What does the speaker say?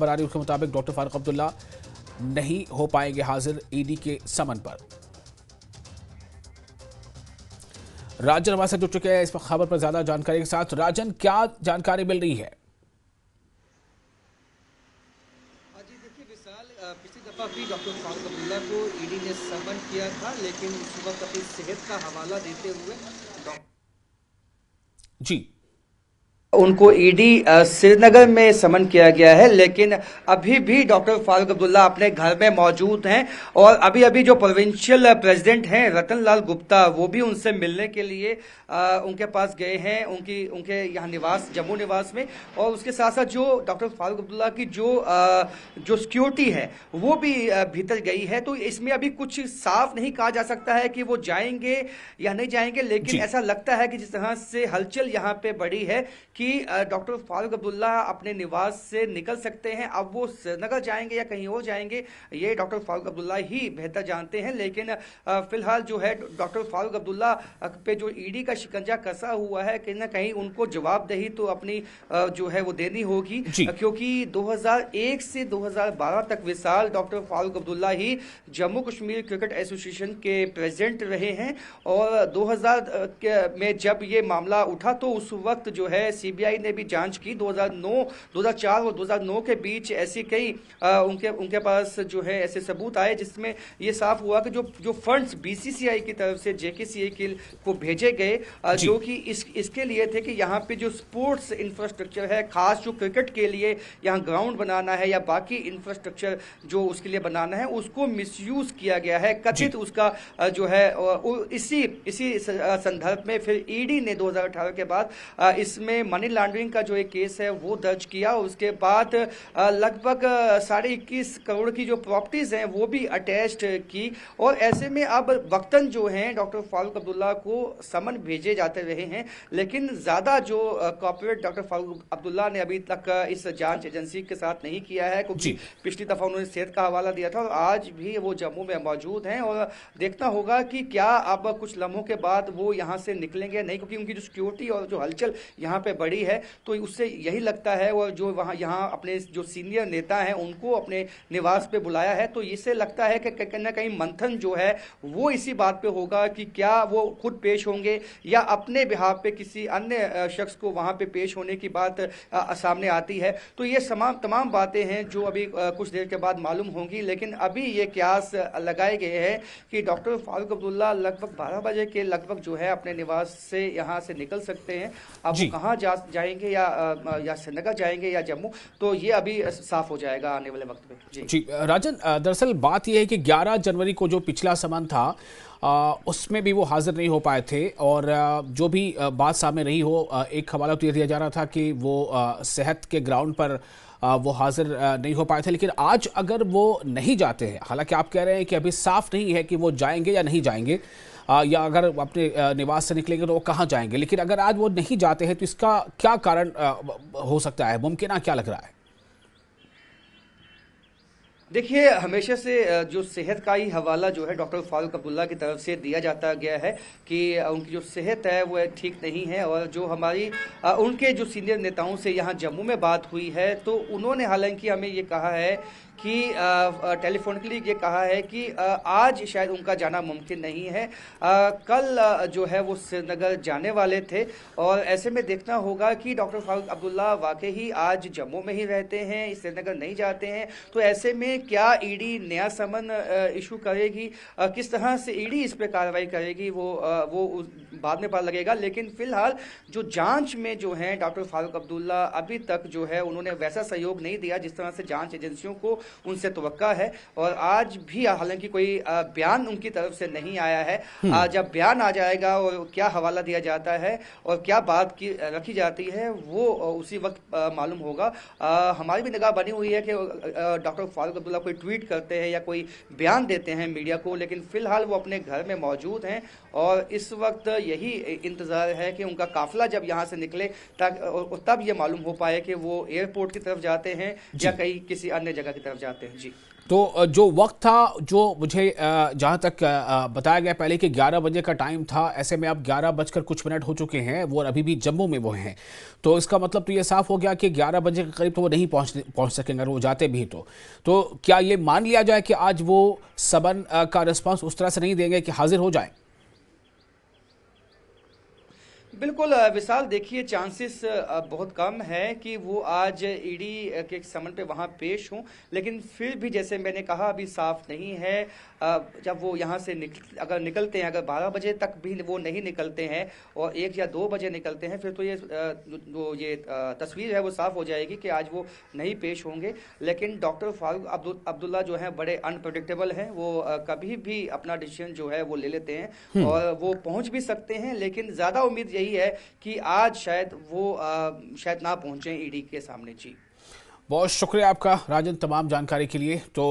खबर उसके मुताबिक डॉक्टर फारूक अब्दुल्ला नहीं हो पाएंगे हाजिर ईडी के समन पर राजन हमारे साथ जुड़ चुके हैं इस खबर पर ज्यादा जानकारी के साथ राजन क्या जानकारी मिल रही है पिछली दफ़ा भी डॉक्टर फारूक अब्दुल्ला को ईडी ने समन किया था लेकिन इस वक्त अपनी सेहत का हवाला देते हुए जी उनको ईडी e श्रीनगर में समन किया गया है लेकिन अभी भी डॉक्टर फारूक अब्दुल्ला अपने घर में मौजूद हैं और अभी अभी जो प्रोविंशियल प्रेसिडेंट हैं रतन लाल गुप्ता वो भी उनसे मिलने के लिए आ, उनके पास गए हैं उनकी उनके यहाँ निवास जम्मू निवास में और उसके साथ साथ जो डॉक्टर फारूक अब्दुल्ला की जो आ, जो सिक्योरिटी है वो भी भीतर गई है तो इसमें अभी कुछ साफ नहीं कहा जा सकता है कि वो जाएंगे या नहीं जाएंगे लेकिन ऐसा लगता है कि जिस तरह से हलचल यहाँ पे बढ़ी है कि कि डॉक्टर फारूक अब्दुल्ला अपने निवास से निकल सकते हैं अब वो श्रीनगर जाएंगे या कहीं और जाएंगे ये डॉक्टर फारूक अब्दुल्ला ही बेहतर जानते हैं लेकिन फिलहाल जो है डॉक्टर फारूक अब्दुल्ला पे जो ईडी का शिकंजा कसा हुआ है कहीं ना कहीं उनको जवाबदेही तो अपनी जो है वो देनी होगी क्योंकि दो से दो तक विशाल डॉक्टर फारूक अब्दुल्ला ही जम्मू कश्मीर क्रिकेट एसोसिएशन के प्रेजिडेंट रहे हैं और दो में जब ये मामला उठा तो उस वक्त जो है सी सीबीआई ने भी जांच की 2009 2004 और 2009 के बीच ऐसी कई उनके उनके पास जो है ऐसे सबूत आए जिसमें ये साफ हुआ कि जो जो फंड्स बीसीसीआई की तरफ से जेकेसीए के को भेजे गए जो कि इस इसके लिए थे कि यहाँ पे जो स्पोर्ट्स इंफ्रास्ट्रक्चर है खास जो क्रिकेट के लिए यहाँ ग्राउंड बनाना है या बाकी इंफ्रास्ट्रक्चर जो उसके लिए बनाना है उसको मिस किया गया है कथित उसका जो है इसी इसी संदर्भ में फिर ईडी e ने 2018 के बाद इसमें मनी लॉन्ड्रिंग का जो एक केस है वो दर्ज किया उसके बाद लगभग साढ़े इक्कीस करोड़ की जो प्रॉपर्टीज़ हैं वो भी अटैच्ड की और ऐसे में अब वक्तन जो हैं डॉक्टर फारूक अब्दुल्ला को समन भेजे जाते रहे हैं लेकिन ज़्यादा जो कॉपोरेट डॉक्टर फारूक अब्दुल्ला ने अभी तक इस जांच एजेंसी के साथ नहीं किया है क्योंकि पिछली दफ़ा उन्होंने सेहत का हवाला दिया था और आज भी वो जम्मू में मौजूद हैं और देखना होगा कि क्या अब कुछ लम्हों के बाद वो यहाँ से निकलेंगे नहीं क्योंकि उनकी जो सिक्योरिटी और जो हलचल यहाँ पे पड़ी है तो उससे यही लगता है वह जो वहाँ यहाँ अपने जो सीनियर नेता हैं उनको अपने निवास पे बुलाया है तो इससे लगता है कि कहीं ना कहीं मंथन जो है वो इसी बात पे होगा कि क्या वो खुद पेश होंगे या अपने बिहार पे किसी अन्य शख्स को वहाँ पे पेश होने की बात सामने आती है तो ये तमाम तमाम बातें हैं जो अभी कुछ देर के बाद मालूम होंगी लेकिन अभी ये क्यास लगाए गए हैं कि डॉक्टर फारूक अब्दुल्ला लगभग बारह बजे के लगभग जो है अपने निवास से यहाँ से निकल सकते हैं अब कहाँ जा जा जाएंगे या या श्रीनगर जाएंगे या जम्मू तो ये अभी साफ हो जाएगा आने वाले वक्त में जी, जी राजन दरअसल बात यह है कि 11 जनवरी को जो पिछला समान था उसमें भी वो हाजिर नहीं हो पाए थे और जो भी बात सामने रही हो एक हवाला तो ये दिया जा रहा था कि वो सेहत के ग्राउंड पर वो हाजिर नहीं हो पाए थे लेकिन आज अगर वो नहीं जाते हैं हालांकि आप कह रहे हैं कि अभी साफ नहीं है कि वो जाएंगे या नहीं जाएंगे या अगर अपने निवास से निकलेंगे तो वो कहाँ जाएंगे लेकिन अगर आज वो नहीं जाते हैं तो इसका क्या कारण हो सकता है मुमकिन क्या लग रहा है देखिए हमेशा से जो सेहत का ही हवाला जो है डॉक्टर फारूक अब्दुल्ला की तरफ से दिया जाता गया है कि उनकी जो सेहत है वो ठीक नहीं है और जो हमारी उनके जो सीनियर नेताओं से यहाँ जम्मू में बात हुई है तो उन्होंने हालांकि हमें ये कहा है कि टेलीफोनिकली ये कहा है कि आज शायद उनका जाना मुमकिन नहीं है कल जो है वो श्रीनगर जाने वाले थे और ऐसे में देखना होगा कि डॉक्टर फारूक अब्दुल्ला वाकई ही आज जम्मू में ही रहते हैं श्रीनगर नहीं जाते हैं तो ऐसे में क्या ईडी नया समन इशू करेगी किस तरह से ईडी इस पर कार्रवाई करेगी वो वो बाद में पता लगेगा लेकिन फिलहाल जो जाँच में जो है डॉक्टर फारूक अब्दुल्ला अभी तक जो है उन्होंने वैसा सहयोग नहीं दिया जिस तरह से जाँच एजेंसियों को उनसे तो है और आज भी हालांकि कोई बयान उनकी तरफ से नहीं आया है हम्म। जब बयान आ जाएगा और क्या हवाला दिया जाता है और क्या बात की रखी जाती है वो उसी वक्त मालूम होगा हमारी भी निगाह बनी हुई है कि डॉक्टर फारूक अब्दुल्ला कोई ट्वीट करते हैं या कोई बयान देते हैं मीडिया को लेकिन फिलहाल वो अपने घर में मौजूद हैं और इस वक्त यही इंतज़ार है कि उनका काफिला जब यहाँ से निकले तब ये मालूम हो पाए कि वो एयरपोर्ट की तरफ जाते हैं या कहीं किसी अन्य जगह की तरफ तरफ जाते हैं जी तो जो वक्त था जो मुझे जहाँ तक बताया गया पहले कि 11 बजे का टाइम था ऐसे में अब ग्यारह बजकर कुछ मिनट हो चुके हैं वो अभी भी जम्मू में वो हैं तो इसका मतलब तो ये साफ हो गया कि 11 बजे के करीब तो वो नहीं पहुँच पहुँच सकेंगे अगर वो जाते भी तो तो क्या ये मान लिया जाए कि आज वो सबन का रिस्पांस उस तरह से नहीं देंगे कि हाजिर हो जाए बिल्कुल विशाल देखिए चांसेस बहुत कम है कि वो आज ईडी e के समन पे वहाँ पेश हों लेकिन फिर भी जैसे मैंने कहा अभी साफ नहीं है जब वो यहाँ से निकल अगर निकलते हैं अगर बारह बजे तक भी वो नहीं निकलते हैं और एक या दो बजे निकलते हैं फिर तो ये वो ये तस्वीर है वो साफ हो जाएगी कि आज वो नहीं पेश होंगे लेकिन डॉक्टर फारूक अब्दुल्ला जो है बड़े अनप्रडिक्टेबल हैं वो कभी भी अपना डिसीजन जो है वो ले लेते हैं हम्म। और वो पहुँच भी सकते हैं लेकिन ज़्यादा उम्मीद यही यही है कि आज शायद वो शायद ना पहुंचे ईडी के सामने जी बहुत शुक्रिया आपका राजन तमाम जानकारी के लिए तो